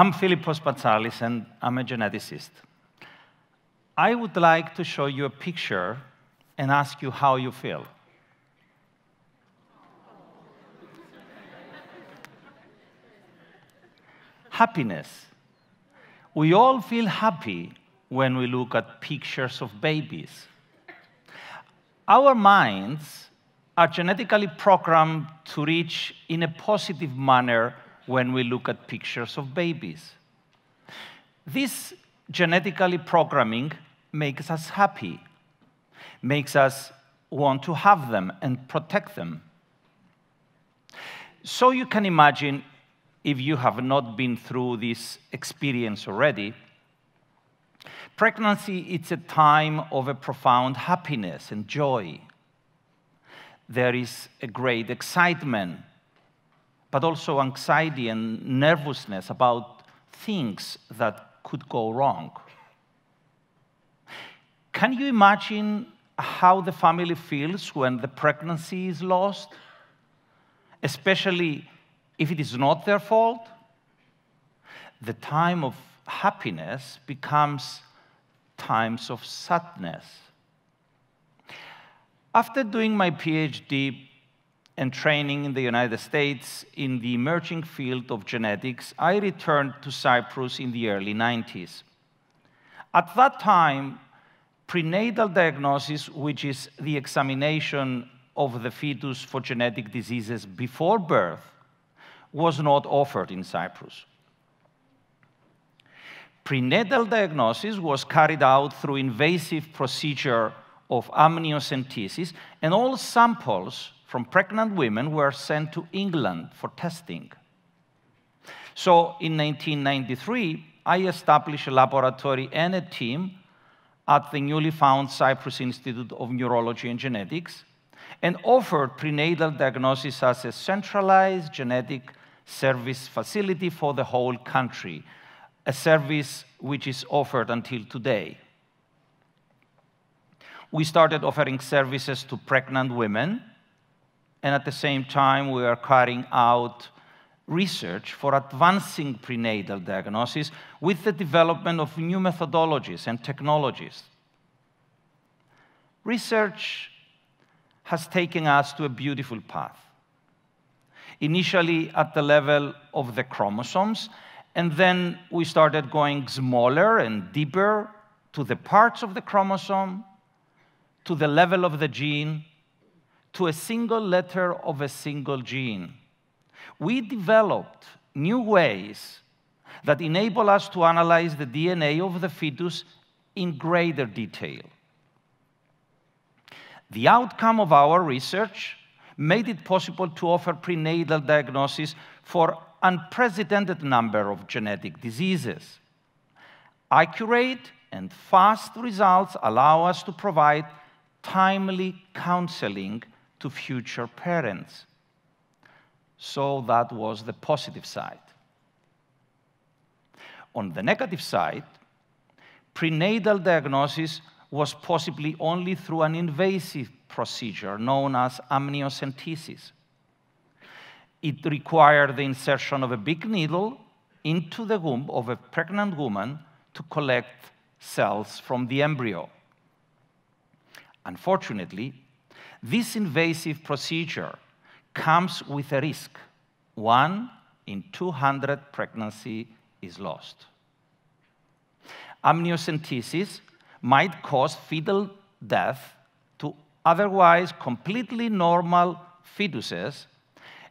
I'm Philippos Patsalis, and I'm a geneticist. I would like to show you a picture and ask you how you feel. Happiness. We all feel happy when we look at pictures of babies. Our minds are genetically programmed to reach in a positive manner when we look at pictures of babies. This genetically programming makes us happy, makes us want to have them and protect them. So you can imagine, if you have not been through this experience already, pregnancy it's a time of a profound happiness and joy. There is a great excitement but also anxiety and nervousness about things that could go wrong. Can you imagine how the family feels when the pregnancy is lost, especially if it is not their fault? The time of happiness becomes times of sadness. After doing my PhD and training in the United States in the emerging field of genetics, I returned to Cyprus in the early 90s. At that time, prenatal diagnosis, which is the examination of the fetus for genetic diseases before birth, was not offered in Cyprus. Prenatal diagnosis was carried out through invasive procedure of amniocentesis, and all samples from pregnant women were sent to England for testing. So in 1993, I established a laboratory and a team at the newly found Cyprus Institute of Neurology and Genetics and offered prenatal diagnosis as a centralized genetic service facility for the whole country, a service which is offered until today. We started offering services to pregnant women and at the same time we are carrying out research for advancing prenatal diagnosis with the development of new methodologies and technologies. Research has taken us to a beautiful path. Initially at the level of the chromosomes, and then we started going smaller and deeper to the parts of the chromosome, to the level of the gene, to a single letter of a single gene. We developed new ways that enable us to analyze the DNA of the fetus in greater detail. The outcome of our research made it possible to offer prenatal diagnosis for unprecedented number of genetic diseases. Accurate and fast results allow us to provide timely counseling to future parents. So that was the positive side. On the negative side, prenatal diagnosis was possibly only through an invasive procedure known as amniocentesis. It required the insertion of a big needle into the womb of a pregnant woman to collect cells from the embryo. Unfortunately, this invasive procedure comes with a risk. One in 200 pregnancy is lost. Amniocentesis might cause fetal death to otherwise completely normal fetuses,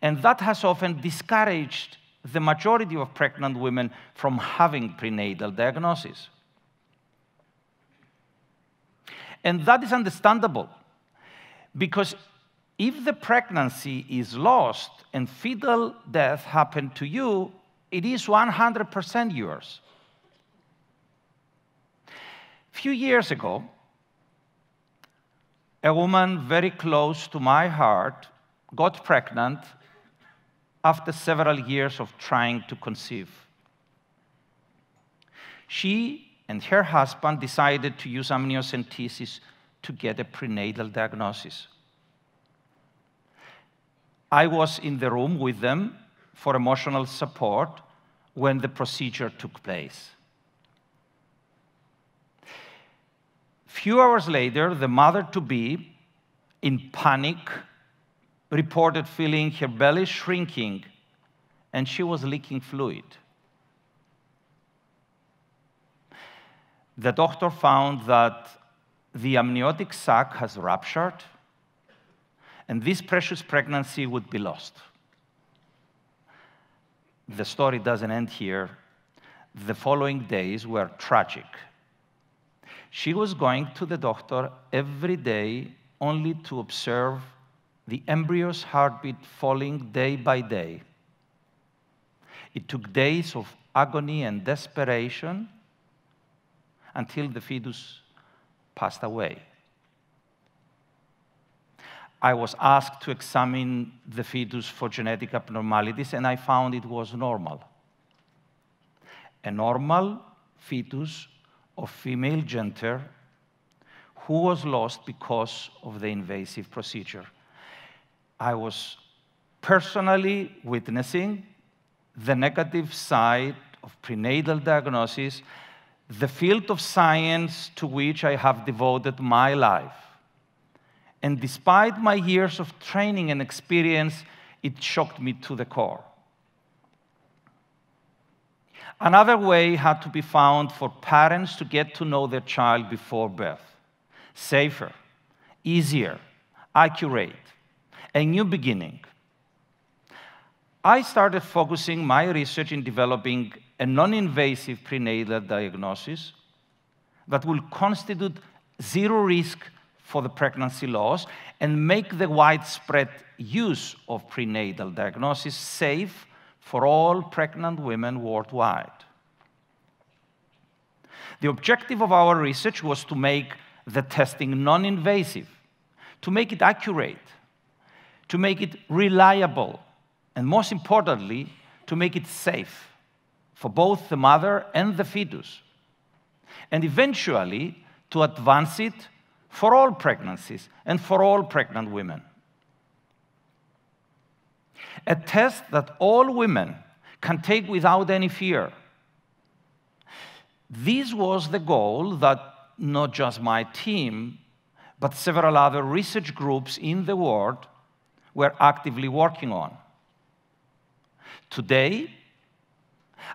and that has often discouraged the majority of pregnant women from having prenatal diagnosis. And that is understandable because if the pregnancy is lost and fetal death happened to you, it is 100% yours. A few years ago, a woman very close to my heart got pregnant after several years of trying to conceive. She and her husband decided to use amniocentesis to get a prenatal diagnosis. I was in the room with them for emotional support when the procedure took place. Few hours later, the mother to be, in panic, reported feeling her belly shrinking and she was leaking fluid. The doctor found that the amniotic sac has ruptured, and this precious pregnancy would be lost. The story doesn't end here. The following days were tragic. She was going to the doctor every day only to observe the embryo's heartbeat falling day by day. It took days of agony and desperation until the fetus passed away. I was asked to examine the fetus for genetic abnormalities, and I found it was normal. A normal fetus of female gender who was lost because of the invasive procedure. I was personally witnessing the negative side of prenatal diagnosis the field of science to which I have devoted my life. And despite my years of training and experience, it shocked me to the core. Another way had to be found for parents to get to know their child before birth. Safer, easier, accurate, a new beginning. I started focusing my research in developing a non-invasive prenatal diagnosis that will constitute zero risk for the pregnancy loss and make the widespread use of prenatal diagnosis safe for all pregnant women worldwide. The objective of our research was to make the testing non-invasive, to make it accurate, to make it reliable, and most importantly, to make it safe for both the mother and the fetus, and eventually to advance it for all pregnancies and for all pregnant women. A test that all women can take without any fear. This was the goal that not just my team, but several other research groups in the world were actively working on. Today,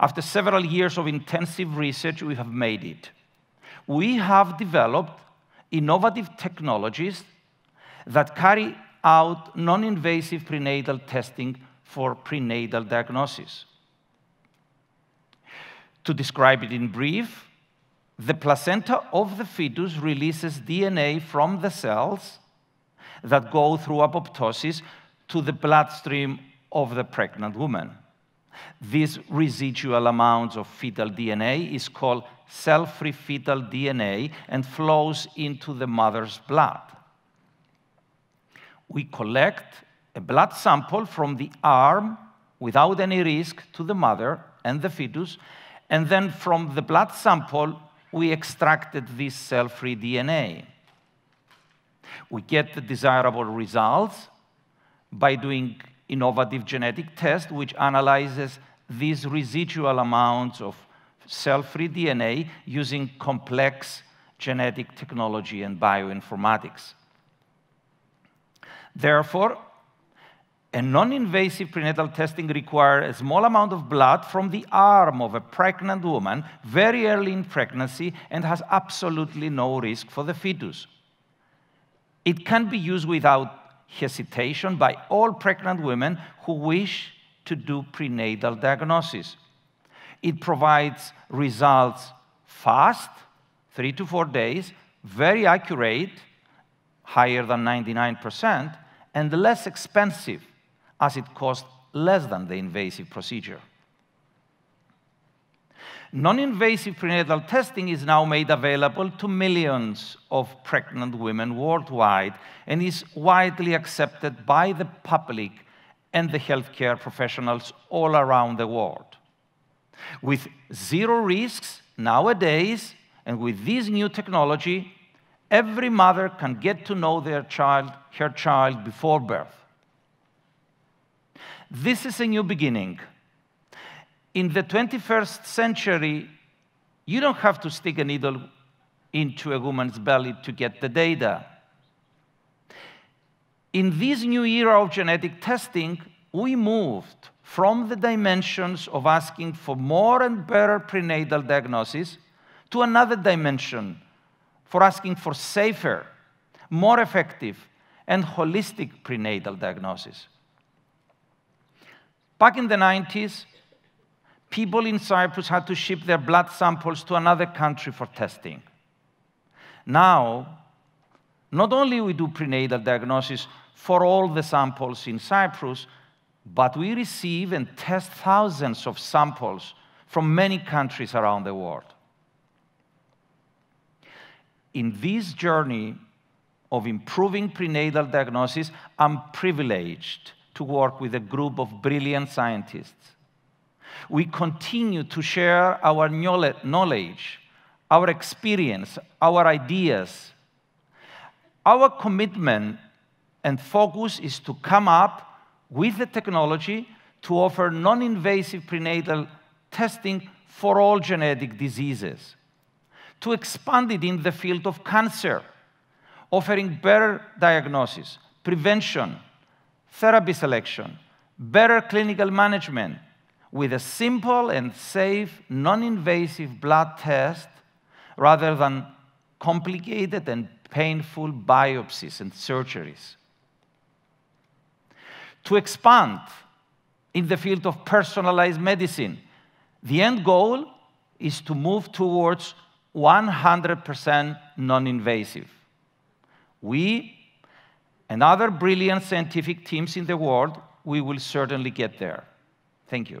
after several years of intensive research, we have made it. We have developed innovative technologies that carry out non invasive prenatal testing for prenatal diagnosis. To describe it in brief, the placenta of the fetus releases DNA from the cells that go through apoptosis to the bloodstream of the pregnant woman. This residual amount of fetal DNA is called cell-free fetal DNA and flows into the mother's blood. We collect a blood sample from the arm without any risk to the mother and the fetus, and then from the blood sample, we extracted this cell-free DNA. We get the desirable results by doing innovative genetic test which analyzes these residual amounts of cell-free DNA using complex genetic technology and bioinformatics. Therefore, a non-invasive prenatal testing requires a small amount of blood from the arm of a pregnant woman very early in pregnancy and has absolutely no risk for the fetus. It can be used without hesitation by all pregnant women who wish to do prenatal diagnosis. It provides results fast, three to four days, very accurate, higher than 99%, and less expensive, as it costs less than the invasive procedure. Non-invasive prenatal testing is now made available to millions of pregnant women worldwide and is widely accepted by the public and the healthcare professionals all around the world. With zero risks nowadays, and with this new technology, every mother can get to know their child, her child before birth. This is a new beginning in the 21st century, you don't have to stick a needle into a woman's belly to get the data. In this new era of genetic testing, we moved from the dimensions of asking for more and better prenatal diagnosis to another dimension for asking for safer, more effective, and holistic prenatal diagnosis. Back in the 90s, people in Cyprus had to ship their blood samples to another country for testing. Now, not only we do prenatal diagnosis for all the samples in Cyprus, but we receive and test thousands of samples from many countries around the world. In this journey of improving prenatal diagnosis, I'm privileged to work with a group of brilliant scientists we continue to share our knowledge, our experience, our ideas. Our commitment and focus is to come up with the technology to offer non invasive prenatal testing for all genetic diseases, to expand it in the field of cancer, offering better diagnosis, prevention, therapy selection, better clinical management, with a simple and safe, non invasive blood test rather than complicated and painful biopsies and surgeries. To expand in the field of personalized medicine, the end goal is to move towards 100% non invasive. We and other brilliant scientific teams in the world, we will certainly get there. Thank you.